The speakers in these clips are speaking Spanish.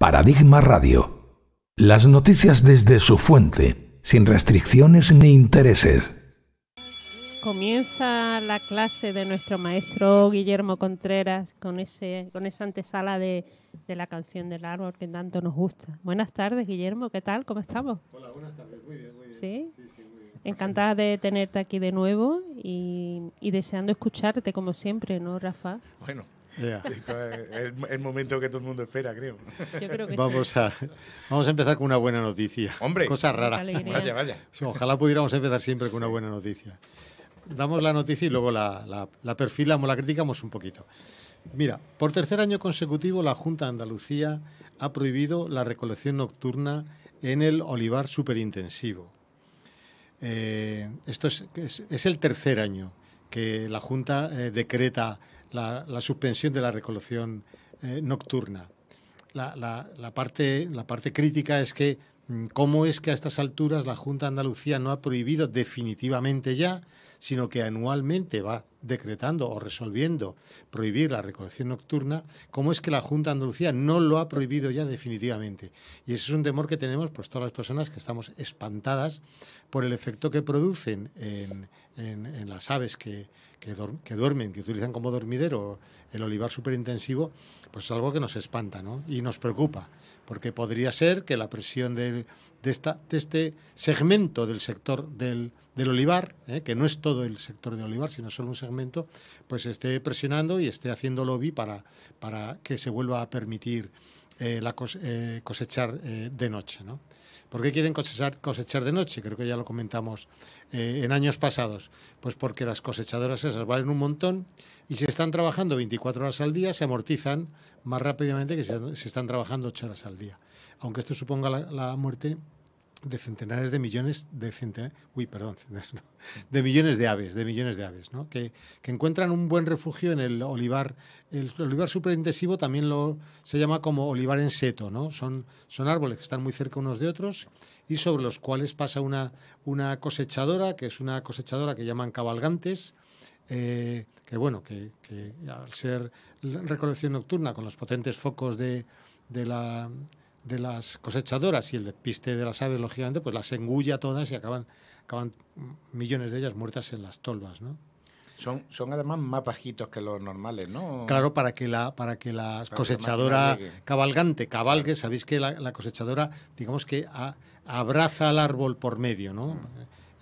Paradigma Radio. Las noticias desde su fuente, sin restricciones ni intereses. Comienza la clase de nuestro maestro Guillermo Contreras con, ese, con esa antesala de, la canción del árbol que tanto nos gusta. Buenas tardes, Guillermo, ¿qué tal? ¿Cómo estamos? Hola, buenas tardes, muy bien, muy bien. ¿Sí? Encantada de tenerte aquí de nuevo y, y deseando escucharte como siempre, ¿no, Rafa? Bueno, es, el momento que todo el mundo espera, creo. vamos, a, empezar con una buena noticia. Hombre. Cosas raras. Vaya, vaya. Ojalá pudiéramos empezar siempre con una buena noticia. Damos la noticia y luego la, perfilamos, la criticamos un poquito. Mira, por tercer año consecutivo la Junta de Andalucía ha prohibido la recolección nocturna en el olivar superintensivo. Eh, esto es, el tercer año que la Junta eh, decreta la, suspensión de la recolección eh, nocturna. La, parte, crítica es que mm, cómo es que a estas alturas la Junta de Andalucía no ha prohibido definitivamente ya, sino que anualmente va decretando o resolviendo prohibir la recolección nocturna, cómo es que la Junta de Andalucía no lo ha prohibido ya definitivamente. Y ese es un temor que tenemos pues, todas las personas que estamos espantadas por el efecto que producen en las aves que, que, duermen, que utilizan como dormidero el olivar superintensivo, pues es algo que nos espanta ¿no? y nos preocupa, porque podría ser que la presión de, esta, este segmento del sector del, olivar, ¿eh? que no es todo el sector del olivar, sino solo un segmento, pues esté presionando y esté haciendo lobby para, para que se vuelva a permitir eh, la eh, cosechar eh, de noche. ¿no? ¿Por qué quieren cosechar, cosechar de noche? Creo que ya lo comentamos en años pasados. Pues porque las cosechadoras esas valen un montón y si están trabajando 24 horas al día se amortizan más rápidamente que si, están trabajando 8 horas al día. Aunque esto suponga la muerte de centenares de millones de uy, perdón, de millones de aves, de millones de aves, ¿no? que, encuentran un buen refugio en el olivar. El olivar superintensivo también lo se llama como olivar en seto, ¿no? Son, son árboles que están muy cerca unos de otros y sobre los cuales pasa una, una cosechadora, que es una cosechadora que llaman cabalgantes, eh, que bueno, que, al ser recolección nocturna con los potentes focos de la de las cosechadoras y el despiste de las aves, lógicamente, pues las engulla todas y acaban, acaban millones de ellas muertas en las tolvas, ¿no? Son, son además más bajitos que los normales, ¿no? Claro, para que la, para que la cosechadora cabalgante cabalgue, sabéis que la, cosechadora, digamos que abraza al árbol por medio, ¿no? Mm.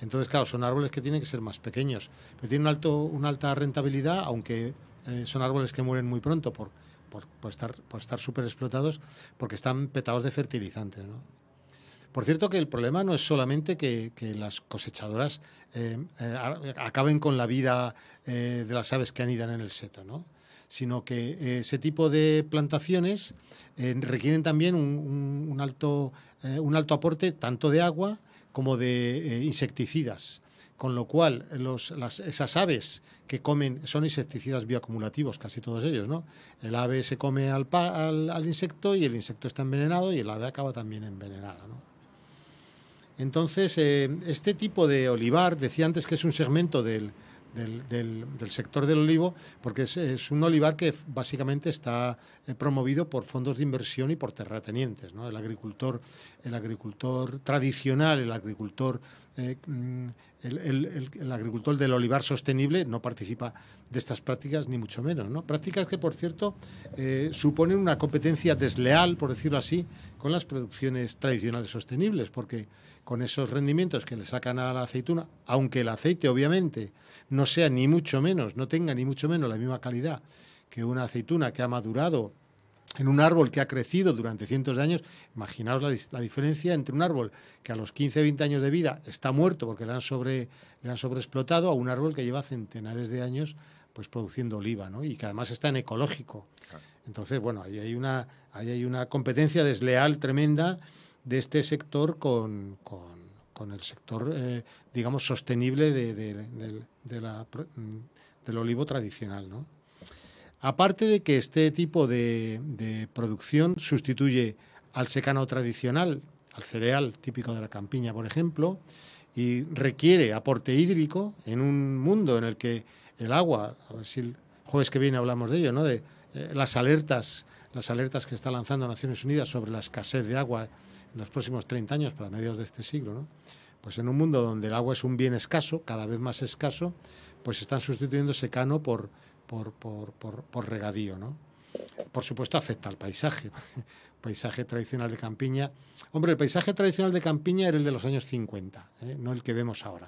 Entonces, claro, son árboles que tienen que ser más pequeños, pero tienen un alto, una alta rentabilidad, aunque eh, son árboles que mueren muy pronto por, por, estar por estar súper explotados porque están petados de fertilizantes. Por cierto que el problema no es solamente que, las cosechadoras eh, eh, acaben con la vida eh, de las aves que anidan en el seto, sino que ese tipo de plantaciones requieren también un alto, un alto aporte tanto de agua como de insecticidas con lo cual esas aves que comen son insecticidas bioacumulativos, casi todos ellos, ¿no? El ave se come al, insecto y el insecto está envenenado y el ave acaba también envenenada, Entonces, eh, este tipo de olivar, decía antes que es un segmento del, del, sector del olivo, porque es, un olivar que básicamente está eh, promovido por fondos de inversión y por terratenientes. El, agricultor, el agricultor tradicional, el agricultor, eh, mm, el, agricultor del olivar sostenible no participa de estas prácticas, ni mucho menos. Prácticas que, por cierto, eh, suponen una competencia desleal, por decirlo así, con las producciones tradicionales sostenibles, porque con esos rendimientos que le sacan a la aceituna, aunque el aceite obviamente no sea ni mucho menos, no tenga ni mucho menos la misma calidad que una aceituna que ha madurado en un árbol que ha crecido durante cientos de años, imaginaos la, diferencia entre un árbol que a los 15, 20 años de vida está muerto porque le han, sobre, le han sobreexplotado a un árbol que lleva centenares de años pues produciendo oliva, ¿no? Y que además está en ecológico. Entonces, bueno, ahí hay una, hay una competencia desleal tremenda de este sector con, el sector, eh, digamos, sostenible de, mm, del olivo tradicional, ¿no? Aparte de que este tipo de producción sustituye al secano tradicional, al cereal típico de la campiña, por ejemplo, y requiere aporte hídrico en un mundo en el que el agua, a ver si el jueves que viene hablamos de ello, ¿no? de eh, las alertas, las alertas que está lanzando Naciones Unidas sobre la escasez de agua en los próximos 30 años, para mediados de este siglo. ¿no? Pues en un mundo donde el agua es un bien escaso, cada vez más escaso, pues están sustituyendo secano por, por, regadío. ¿no? Por supuesto afecta al paisaje, paisaje tradicional de campiña. Hombre, el paisaje tradicional de campiña era el de los años 50, ¿eh? no el que vemos ahora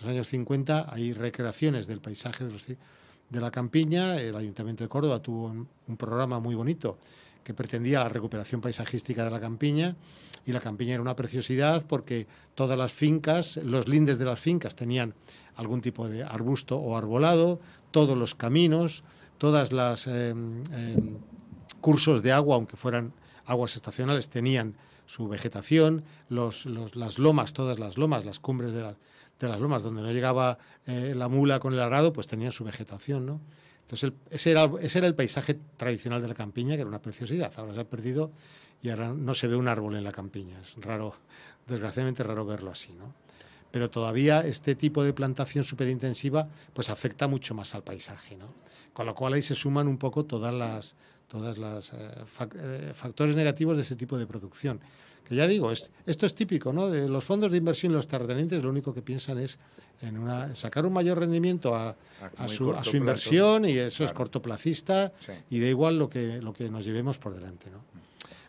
los años 50 hay recreaciones del paisaje de, la campiña. El Ayuntamiento de Córdoba tuvo un, programa muy bonito que pretendía la recuperación paisajística de la campiña y la campiña era una preciosidad porque todas las fincas, los lindes de las fincas tenían algún tipo de arbusto o arbolado, todos los caminos, todos los em, em, cursos de agua, aunque fueran aguas estacionales, tenían su vegetación, las lomas, todas las lomas, las cumbres de, las lomas, donde no llegaba eh, la mula con el arado, pues tenían su vegetación, ¿no? Entonces, ese, era, el paisaje tradicional de la campiña, que era una preciosidad. Ahora se ha perdido y ahora no se ve un árbol en la campiña. Es raro, desgraciadamente raro verlo así, ¿no? Pero todavía este tipo de plantación superintensiva pues afecta mucho más al paisaje, Con lo cual ahí se suman un poco todas las, todos los eh, eh, factores negativos de ese tipo de producción. Que ya digo, esto es típico, ¿no? De los fondos de inversión, y los terratenientes, lo único que piensan es en sacar un mayor rendimiento a, su, inversión y eso es cortoplacista y da igual lo que, nos llevemos por delante,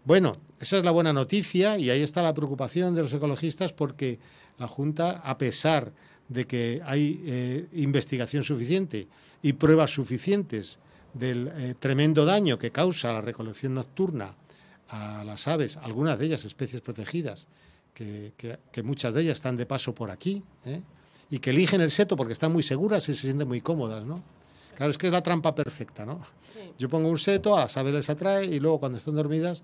Bueno, esa es la buena noticia y ahí está la preocupación de los ecologistas porque la Junta, a pesar de que hay eh, investigación suficiente y pruebas suficientes del eh, tremendo daño que causa la recolección nocturna a las aves, algunas de ellas especies protegidas, que, muchas de ellas están de paso por aquí, ¿eh? y que eligen el seto porque están muy seguras y se sienten muy cómodas, ¿no? Claro, es que es la trampa perfecta, ¿no? Yo pongo un seto, a las aves les atrae y luego cuando están dormidas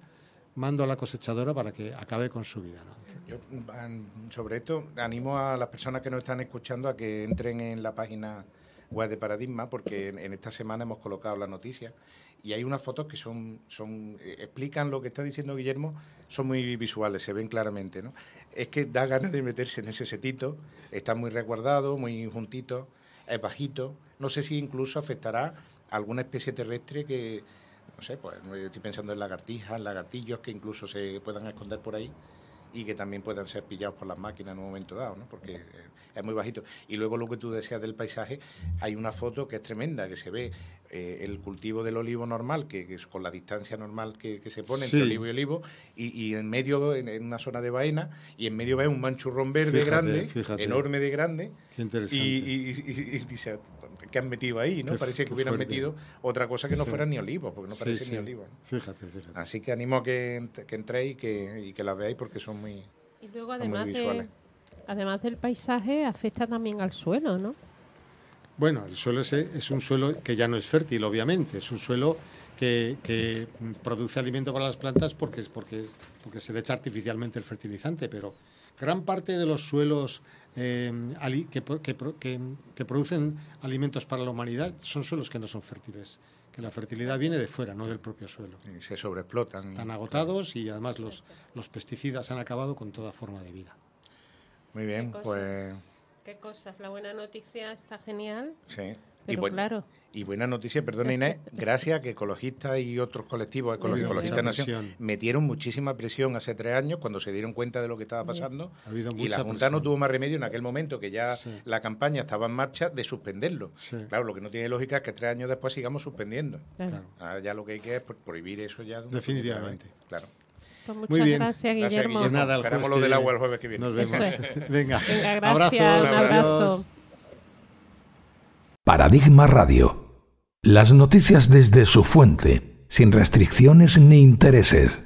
mando a la cosechadora para que acabe con su vida. sobre esto, animo a las personas que nos están escuchando a que entren en la página web de Paradigma, porque en, esta semana hemos colocado la noticia y hay unas fotos que son, son eh, explican lo que está diciendo Guillermo, son muy visuales, se ven claramente. ¿no? Es que da ganas de meterse en ese setito, está muy resguardado, muy juntito, es bajito. No sé si incluso afectará a alguna especie terrestre que, no sé, pues estoy pensando en lagartijas, en lagartillos que incluso se puedan esconder por ahí y que también puedan ser pillados por las máquinas en un momento dado, ¿no? porque eh, es muy bajito. Y luego lo que tú decías del paisaje, hay una foto que es tremenda, que se ve eh, el cultivo del olivo normal, que, es con la distancia normal que, se pone entre olivo y olivo, y, en medio, en, una zona de vaina, y en medio va un manchurrón verde grande, enorme de grande. Y, y, dice, ¿qué han metido ahí? no Parece que hubieran metido otra cosa que no fuera ni olivo, porque no parece ni olivo. Fíjate, fíjate. Así que animo a que, entréis y que, y las veáis porque son muy, y luego, visuales. además del paisaje, afecta también al suelo, ¿no? Bueno, el suelo es un suelo que ya no es fértil, obviamente, es un suelo que, produce alimento para las plantas porque, es, porque, porque se le echa artificialmente el fertilizante, pero gran parte de los suelos eh, que, que, producen alimentos para la humanidad son suelos que no son fértiles, que la fertilidad viene de fuera, no del propio suelo. Y se sobreexplotan. Están agotados y además los, los pesticidas han acabado con toda forma de vida. Muy bien, pues... Qué cosas, la buena noticia está genial. Sí. y, claro. y buena noticia, perdona Inés, gracias a que ecologistas y otros colectivos ecologistas nacionales metieron muchísima presión hace tres años cuando se dieron cuenta de lo que estaba pasando y la Junta no tuvo más remedio en aquel momento que ya la campaña estaba en marcha de suspenderlo. Claro, lo que no tiene lógica es que tres años después sigamos suspendiendo. Claro. Ahora ya lo que hay que es prohibir eso ya. Definitivamente. Claro. Pues muchas Muy bien. gracias, Guillermo. Gracias, pues nada, lo del agua el jueves que viene. Nos vemos. Venga. gracias. Abrazos, un abrazo. Paradigma Radio. Las noticias desde su fuente, sin restricciones ni intereses.